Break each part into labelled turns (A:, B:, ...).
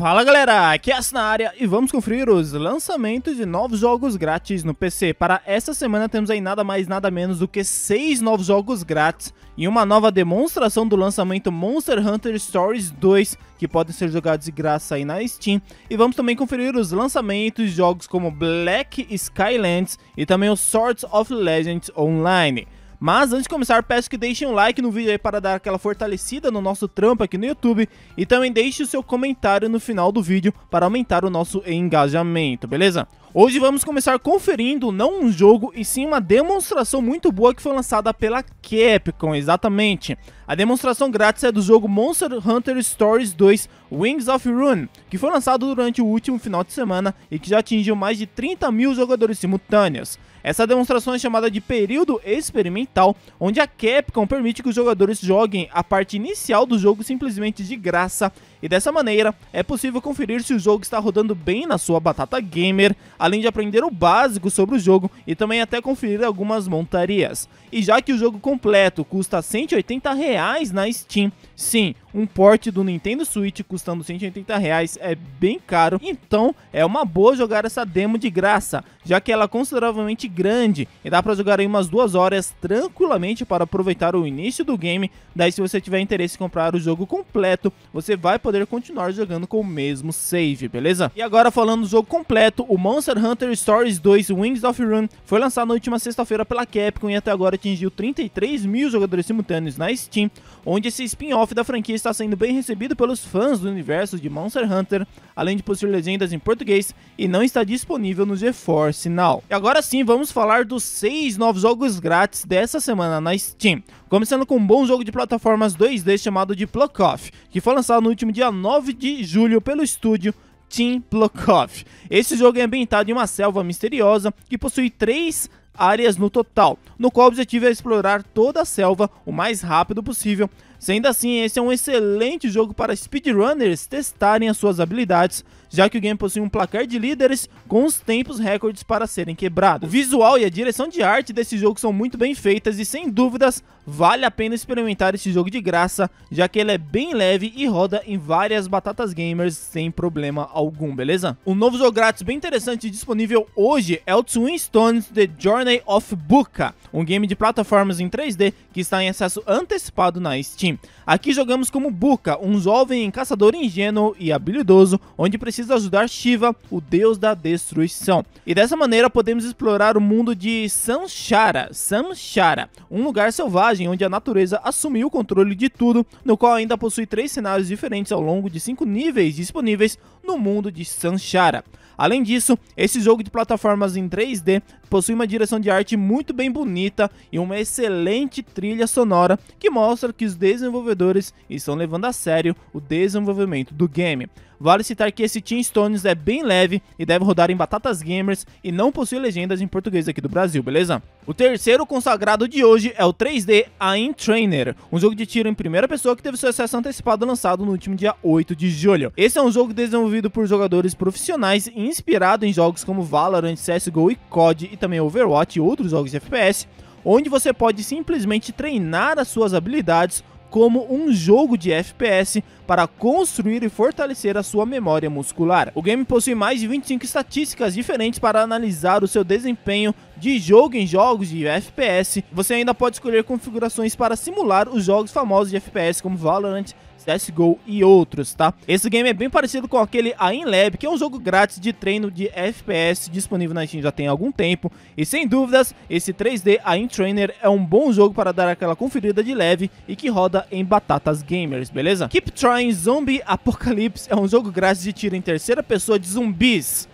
A: Fala galera, aqui é a na área e vamos conferir os lançamentos de novos jogos grátis no PC. Para essa semana temos aí nada mais nada menos do que 6 novos jogos grátis e uma nova demonstração do lançamento Monster Hunter Stories 2, que podem ser jogados de graça aí na Steam. E vamos também conferir os lançamentos de jogos como Black Skylands e também o Swords of Legends Online. Mas antes de começar, peço que deixem um like no vídeo aí para dar aquela fortalecida no nosso trampo aqui no YouTube e também deixe o seu comentário no final do vídeo para aumentar o nosso engajamento, beleza? Hoje vamos começar conferindo não um jogo e sim uma demonstração muito boa que foi lançada pela Capcom, exatamente. A demonstração grátis é do jogo Monster Hunter Stories 2 Wings of Rune, que foi lançado durante o último final de semana e que já atingiu mais de 30 mil jogadores simultâneos. Essa demonstração é chamada de período experimental, onde a Capcom permite que os jogadores joguem a parte inicial do jogo simplesmente de graça e dessa maneira é possível conferir se o jogo está rodando bem na sua batata gamer, além de aprender o básico sobre o jogo e também até conferir algumas montarias. E já que o jogo completo custa R$ 180 reais na Steam, sim, um porte do Nintendo Switch custando 180 reais é bem caro, então é uma boa jogar essa demo de graça, já que ela é consideravelmente grande e dá para jogar em umas duas horas tranquilamente para aproveitar o início do game, daí se você tiver interesse em comprar o jogo completo, você vai poder poder continuar jogando com o mesmo save, beleza? E agora falando do jogo completo, o Monster Hunter Stories 2 Wings of Run foi lançado na última sexta-feira pela Capcom e até agora atingiu 33 mil jogadores simultâneos na Steam, onde esse spin-off da franquia está sendo bem recebido pelos fãs do universo de Monster Hunter, além de possuir legendas em português e não está disponível no GeForce Now. E agora sim, vamos falar dos seis novos jogos grátis dessa semana na Steam, começando com um bom jogo de plataformas 2D chamado de Pluck Off, que foi lançado no último dia dia 9 de julho pelo estúdio Team Blokoff. Esse jogo é ambientado em uma selva misteriosa que possui três áreas no total, no qual o objetivo é explorar toda a selva o mais rápido possível Sendo assim, esse é um excelente jogo para speedrunners testarem as suas habilidades, já que o game possui um placar de líderes com os tempos recordes para serem quebrados. O visual e a direção de arte desse jogo são muito bem feitas e sem dúvidas vale a pena experimentar esse jogo de graça, já que ele é bem leve e roda em várias batatas gamers sem problema algum, beleza? Um novo jogo grátis bem interessante disponível hoje é o Twin Stones The Journey of Buka, um game de plataformas em 3D que está em acesso antecipado na Steam aqui jogamos como Buka, um jovem caçador ingênuo e habilidoso, onde precisa ajudar Shiva, o deus da destruição. E dessa maneira podemos explorar o mundo de Samshara, Samshara, um lugar selvagem onde a natureza assumiu o controle de tudo, no qual ainda possui três cenários diferentes ao longo de cinco níveis disponíveis no mundo de Samshara. Além disso, esse jogo de plataformas em 3D possui uma direção de arte muito bem bonita e uma excelente trilha sonora que mostra que os desenvolvedores e estão levando a sério o desenvolvimento do game. Vale citar que esse Team Stones é bem leve e deve rodar em batatas gamers e não possui legendas em português aqui do Brasil, beleza? O terceiro consagrado de hoje é o 3D Aim Trainer, um jogo de tiro em primeira pessoa que teve seu acesso antecipado lançado no último dia 8 de julho. Esse é um jogo desenvolvido por jogadores profissionais e inspirado em jogos como Valorant, CSGO e COD e também Overwatch e outros jogos de FPS, onde você pode simplesmente treinar as suas habilidades como um jogo de FPS para construir e fortalecer a sua memória muscular. O game possui mais de 25 estatísticas diferentes para analisar o seu desempenho de jogo em jogos de FPS. Você ainda pode escolher configurações para simular os jogos famosos de FPS como Valorant, CSGO e outros, tá? Esse game é bem parecido com aquele Aim Lab, que é um jogo grátis de treino de FPS disponível na Steam já tem algum tempo. E sem dúvidas, esse 3D Aim Trainer é um bom jogo para dar aquela conferida de leve e que roda em batatas gamers, beleza? Keep trying em Zombie Apocalypse é um jogo grátis de tiro em terceira pessoa de zumbis.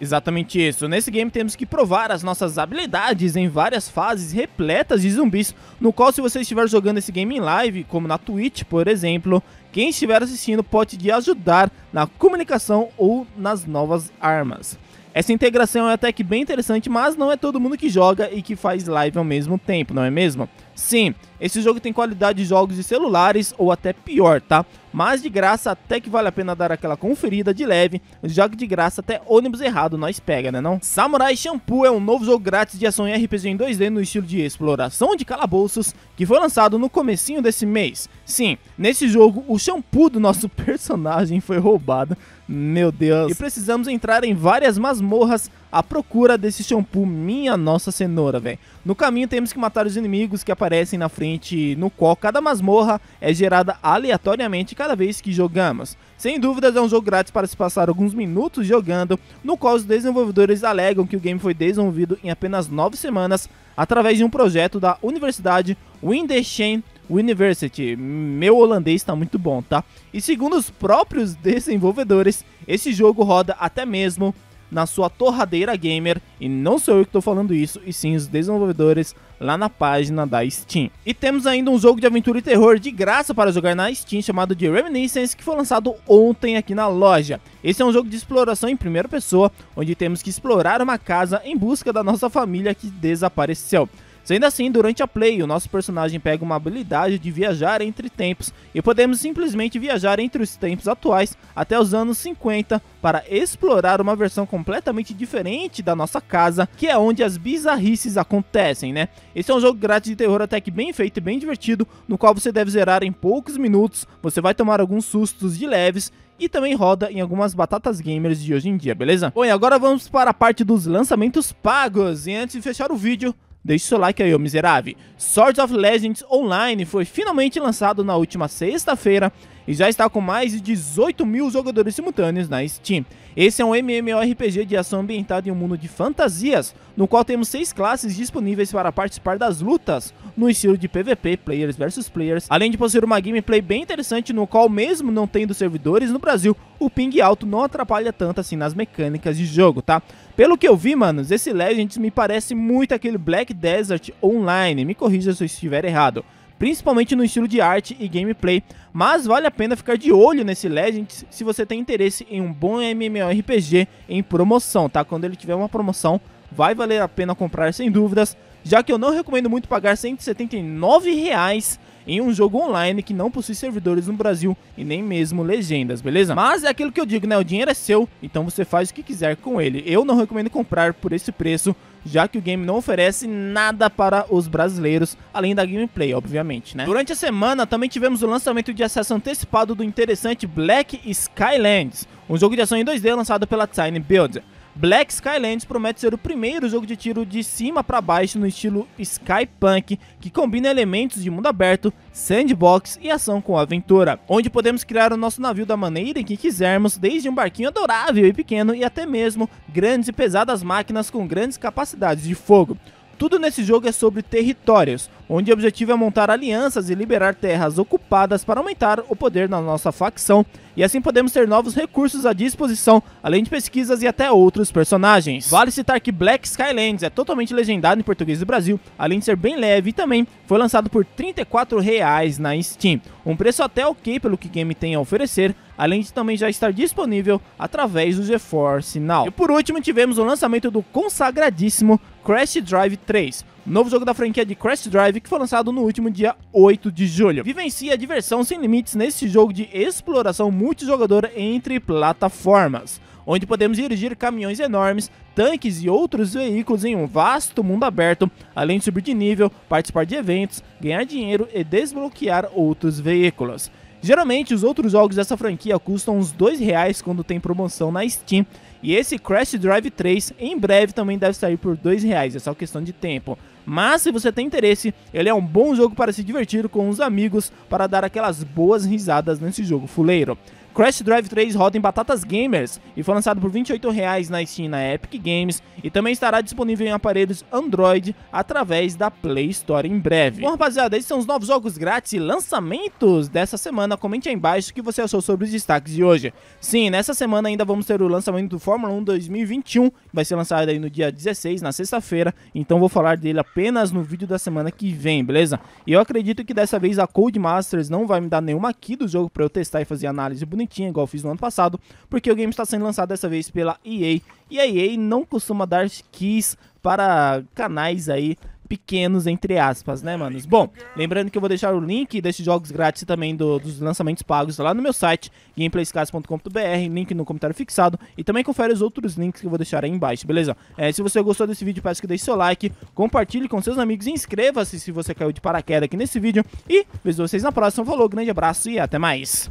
A: Exatamente isso. Nesse game temos que provar as nossas habilidades em várias fases repletas de zumbis, no qual se você estiver jogando esse game em live, como na Twitch, por exemplo, quem estiver assistindo pode te ajudar na comunicação ou nas novas armas. Essa integração é até que bem interessante, mas não é todo mundo que joga e que faz live ao mesmo tempo, não é mesmo? Sim, esse jogo tem qualidade de jogos de celulares ou até pior, tá? Mas de graça até que vale a pena dar aquela conferida de leve, já que de graça até ônibus errado nós pega, né não? Samurai Shampoo é um novo jogo grátis de ação e RPG em 2D no estilo de exploração de calabouços, que foi lançado no comecinho desse mês. Sim, nesse jogo o shampoo do nosso personagem foi roubado, meu Deus. E precisamos entrar em várias masmorras à procura desse shampoo Minha Nossa Cenoura, velho. No caminho temos que matar os inimigos que aparecem na frente, no qual cada masmorra é gerada aleatoriamente cada vez que jogamos. Sem dúvidas é um jogo grátis para se passar alguns minutos jogando, no qual os desenvolvedores alegam que o game foi desenvolvido em apenas 9 semanas através de um projeto da Universidade Windesheim University. Meu holandês está muito bom, tá? E segundo os próprios desenvolvedores, esse jogo roda até mesmo na sua torradeira gamer. E não sou eu que estou falando isso, e sim os desenvolvedores lá na página da Steam. E temos ainda um jogo de aventura e terror de graça para jogar na Steam chamado de Reminiscence, que foi lançado ontem aqui na loja. Esse é um jogo de exploração em primeira pessoa, onde temos que explorar uma casa em busca da nossa família que desapareceu. Sendo assim, durante a play, o nosso personagem pega uma habilidade de viajar entre tempos e podemos simplesmente viajar entre os tempos atuais até os anos 50 para explorar uma versão completamente diferente da nossa casa, que é onde as bizarrices acontecem, né? Esse é um jogo grátis de terror até que bem feito e bem divertido, no qual você deve zerar em poucos minutos, você vai tomar alguns sustos de leves e também roda em algumas batatas gamers de hoje em dia, beleza? Bom, e agora vamos para a parte dos lançamentos pagos. E antes de fechar o vídeo, Deixe seu like aí, ô miserável. Swords of Legends Online foi finalmente lançado na última sexta-feira e já está com mais de 18 mil jogadores simultâneos na Steam. Esse é um MMORPG de ação ambientado em um mundo de fantasias, no qual temos seis classes disponíveis para participar das lutas, no estilo de PVP, players versus players, além de possuir uma gameplay bem interessante no qual mesmo não tendo servidores no Brasil, o ping alto não atrapalha tanto assim nas mecânicas de jogo, tá? Pelo que eu vi, manos, esse Legends me parece muito aquele Black Desert Online, me corrija se eu estiver errado principalmente no estilo de arte e gameplay, mas vale a pena ficar de olho nesse Legends se você tem interesse em um bom MMORPG em promoção, tá? Quando ele tiver uma promoção, vai valer a pena comprar sem dúvidas, já que eu não recomendo muito pagar 179 reais em um jogo online que não possui servidores no Brasil e nem mesmo legendas, beleza? Mas é aquilo que eu digo, né? O dinheiro é seu, então você faz o que quiser com ele. Eu não recomendo comprar por esse preço, já que o game não oferece nada para os brasileiros, além da gameplay, obviamente, né? Durante a semana também tivemos o lançamento de acesso antecipado do interessante Black Skylands, um jogo de ação em 2D lançado pela Tiny Build. Black Skylands promete ser o primeiro jogo de tiro de cima para baixo no estilo Skypunk, que combina elementos de mundo aberto, sandbox e ação com aventura, onde podemos criar o nosso navio da maneira em que quisermos, desde um barquinho adorável e pequeno e até mesmo grandes e pesadas máquinas com grandes capacidades de fogo. Tudo nesse jogo é sobre territórios, onde o objetivo é montar alianças e liberar terras ocupadas para aumentar o poder da nossa facção e assim podemos ter novos recursos à disposição, além de pesquisas e até outros personagens. Vale citar que Black Skylands é totalmente legendado em português do Brasil, além de ser bem leve e também foi lançado por R$ 34,00 na Steam, um preço até ok pelo que o game tem a oferecer, além de também já estar disponível através do GeForce Now. E por último, tivemos o lançamento do consagradíssimo Crash Drive 3, novo jogo da franquia de Crash Drive que foi lançado no último dia 8 de julho. Vivencie a diversão sem limites nesse jogo de exploração multijogador entre plataformas, onde podemos dirigir caminhões enormes, tanques e outros veículos em um vasto mundo aberto, além de subir de nível, participar de eventos, ganhar dinheiro e desbloquear outros veículos. Geralmente, os outros jogos dessa franquia custam uns dois reais quando tem promoção na Steam, e esse Crash Drive 3 em breve também deve sair por dois reais, é só questão de tempo. Mas se você tem interesse, ele é um bom jogo para se divertir com os amigos, para dar aquelas boas risadas nesse jogo fuleiro. Crash Drive 3 roda em batatas gamers e foi lançado por R$ 28,00 na Steam na Epic Games e também estará disponível em aparelhos Android através da Play Store em breve. Bom, rapaziada, esses são os novos jogos grátis e lançamentos dessa semana. Comente aí embaixo o que você achou sobre os destaques de hoje. Sim, nessa semana ainda vamos ter o lançamento do Fórmula 1 2021, vai ser lançado aí no dia 16, na sexta-feira, então vou falar dele apenas no vídeo da semana que vem, beleza? E eu acredito que dessa vez a Codemasters não vai me dar nenhuma aqui do jogo para eu testar e fazer análise bonita bonitinha, igual eu fiz no ano passado, porque o game está sendo lançado dessa vez pela EA, e a EA não costuma dar keys para canais aí pequenos, entre aspas, né, manos? Bom, lembrando que eu vou deixar o link desses jogos grátis e também do, dos lançamentos pagos lá no meu site, gameplayscast.com.br, link no comentário fixado, e também confere os outros links que eu vou deixar aí embaixo, beleza? É, se você gostou desse vídeo, peço que deixe seu like, compartilhe com seus amigos, inscreva-se se você caiu de paraquedas aqui nesse vídeo, e vejo vocês na próxima, falou, grande abraço e até mais!